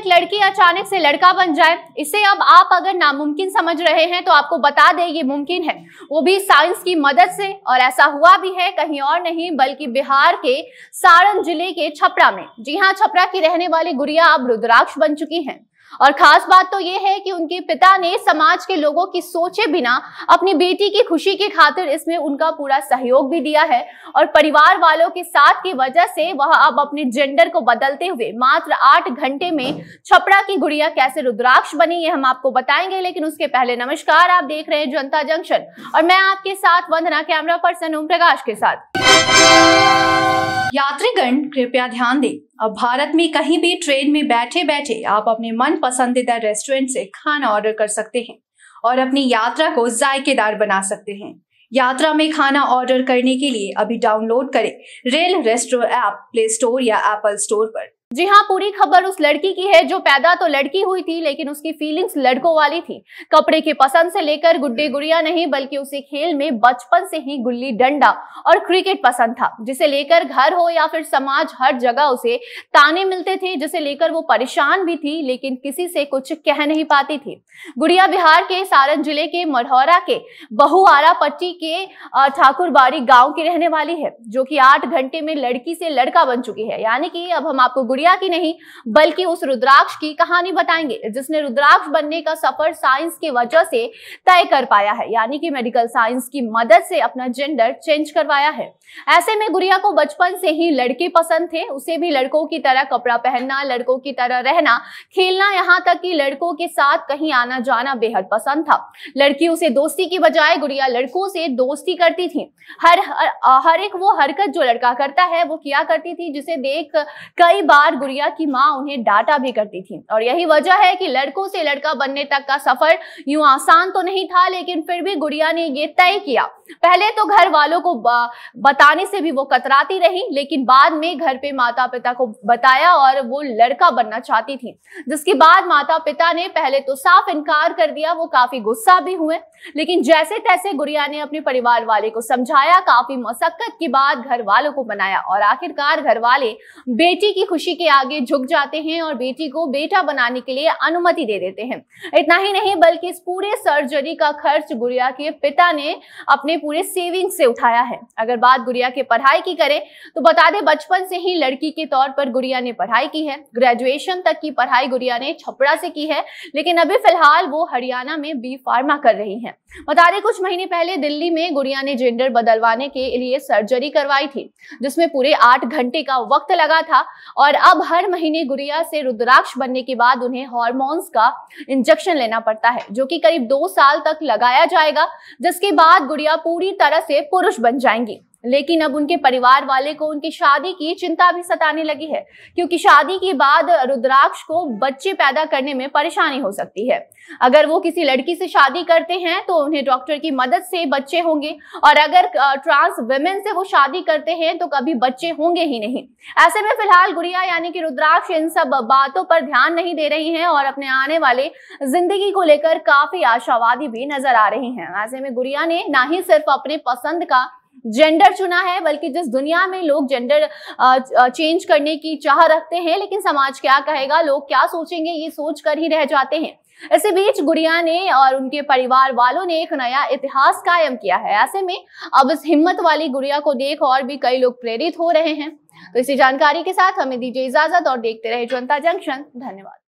एक लड़की अचानक से लड़का बन जाए इसे अब आप अगर नामुमकिन समझ रहे हैं तो आपको बता दें ये मुमकिन है वो भी साइंस की मदद से और ऐसा हुआ भी है कहीं और नहीं बल्कि बिहार के सारण जिले के छपरा में जी हाँ छपरा की रहने वाली गुड़िया अब रुद्राक्ष बन चुकी हैं और खास बात तो ये है कि उनके पिता ने समाज के लोगों की सोचे बिना अपनी बेटी की खुशी के खातिर इसमें उनका पूरा सहयोग भी दिया है और परिवार वालों के साथ की वजह से वह अब अपने जेंडर को बदलते हुए मात्र आठ घंटे में छपरा की गुड़िया कैसे रुद्राक्ष बनी ये हम आपको बताएंगे लेकिन उसके पहले नमस्कार आप देख रहे हैं जनता जंक्शन और मैं आपके साथ वंदना कैमरा पर्सन ओम प्रकाश के साथ यात्रीगण कृपया ध्यान दें अब भारत में कहीं भी ट्रेन में बैठे बैठे आप अपने मन पसंदीदा रेस्टोरेंट से खाना ऑर्डर कर सकते हैं और अपनी यात्रा को जायकेदार बना सकते हैं यात्रा में खाना ऑर्डर करने के लिए अभी डाउनलोड करें rail resto app play store या एप्पल स्टोर पर जी हाँ पूरी खबर उस लड़की की है जो पैदा तो लड़की हुई थी लेकिन उसकी फीलिंग्स लड़कों वाली थी कपड़े के पसंद से लेकर गुड्डे गुड़िया नहीं बल्कि उसे खेल में बचपन से ही गुल्ली डंडा और क्रिकेट पसंद था जिसे लेकर घर हो या फिर समाज हर जगह उसे ताने मिलते थे जिसे लेकर वो परेशान भी थी लेकिन किसी से कुछ कह नहीं पाती थी गुड़िया बिहार के सारण जिले के मढ़ौरा के बहुआरा पट्टी के ठाकुरबाड़ी गाँव की रहने वाली है जो की आठ घंटे में लड़की से लड़का बन चुकी है यानी कि अब हम आपको गुड़िया की नहीं बल्कि उस रुद्राक्ष की कहानी बताएंगे जिसने रुद्राक्ष बनने का सफर साइंस की वजह से तय कर पाया है यानी कि मेडिकल साइंस की मदद से अपना जेंडर चेंज करवाया है ऐसे में गुड़िया को बचपन से ही लड़के पसंद थे उसे भी लड़कों की तरह कपड़ा पहनना लड़कों की तरह रहना खेलना यहाँ तक कि लड़कों के साथ कहीं आना जाना बेहद पसंद था लड़की उसे दोस्ती की बजाय गुड़िया लड़कों से दोस्ती करती थी हर हर एक वो हरकत जो लड़का करता है वो किया करती थी जिसे देख कई बार बार गुड़िया की माँ उन्हें डांटा भी करती थी और यही वजह है कि लड़कों से लड़का बनने तक का सफर यूं आसान तो नहीं था लेकिन फिर भी गुड़िया ने ये तय किया पहले तो घर वालों को बताने से भी वो कतराती रही लेकिन बाद में घर पे माता पिता को बताया और वो लड़का बनना चाहती थी जिसके बाद माता पिता ने पहले तो साफ इनकार कर दिया वो काफी गुस्सा भी हुए लेकिन जैसे तैसे गुड़िया ने अपने परिवार वाले को समझाया काफी मशक्कत के बाद घर वालों को बनाया और आखिरकार घर वाले बेटी की खुशी के आगे झुक जाते हैं और बेटी को बेटा बनाने के लिए अनुमति दे देते हैं इतना ही नहीं बल्कि इस पूरे सर्जरी का खर्च गुड़िया के पिता ने अपने पूरे सेविंग से उठाया है अगर बात गुड़िया के पढ़ाई की करें तो बता दें बचपन से ही लड़की के तौर पर गुड़िया ने पढ़ाई की है ग्रेजुएशन तक की पढ़ाई गुड़िया ने छपड़ा से की है लेकिन अभी फिलहाल वो हरियाणा में बी फार्मा कर रही है बता दें कुछ महीने पहले दिल्ली में गुड़िया ने जेंडर बदलवाने के लिए सर्जरी करवाई थी जिसमें पूरे आठ घंटे का वक्त लगा था और अब हर महीने गुड़िया से रुद्राक्ष बनने के बाद उन्हें हॉर्मोन्स का इंजेक्शन लेना पड़ता है जो कि करीब दो साल तक लगाया जाएगा जिसके बाद गुड़िया पूरी तरह से पुरुष बन जाएंगी लेकिन अब उनके परिवार वाले को उनकी शादी की चिंता भी सताने लगी है क्योंकि शादी के बाद रुद्राक्ष को बच्चे पैदा करने में परेशानी हो सकती है अगर वो किसी लड़की से शादी करते हैं तो उन्हें डॉक्टर की मदद से बच्चे होंगे और अगर ट्रांस वेमेन से वो शादी करते हैं तो कभी बच्चे होंगे ही नहीं ऐसे में फिलहाल गुड़िया यानी कि रुद्राक्ष इन सब बातों पर ध्यान नहीं दे रही है और अपने आने वाले जिंदगी को लेकर काफी आशावादी भी नजर आ रही है ऐसे में गुड़िया ने ना ही सिर्फ अपने पसंद का जेंडर चुना है बल्कि जिस दुनिया में लोग जेंडर चेंज करने की चाह रखते हैं लेकिन समाज क्या कहेगा लोग क्या सोचेंगे ये सोच कर ही रह जाते हैं इसी बीच गुड़िया ने और उनके परिवार वालों ने एक नया इतिहास कायम किया है ऐसे में अब इस हिम्मत वाली गुड़िया को देख और भी कई लोग प्रेरित हो रहे हैं तो इसी जानकारी के साथ हमें दीजिए इजाजत और देखते रहे जनता जंक्शन धन्यवाद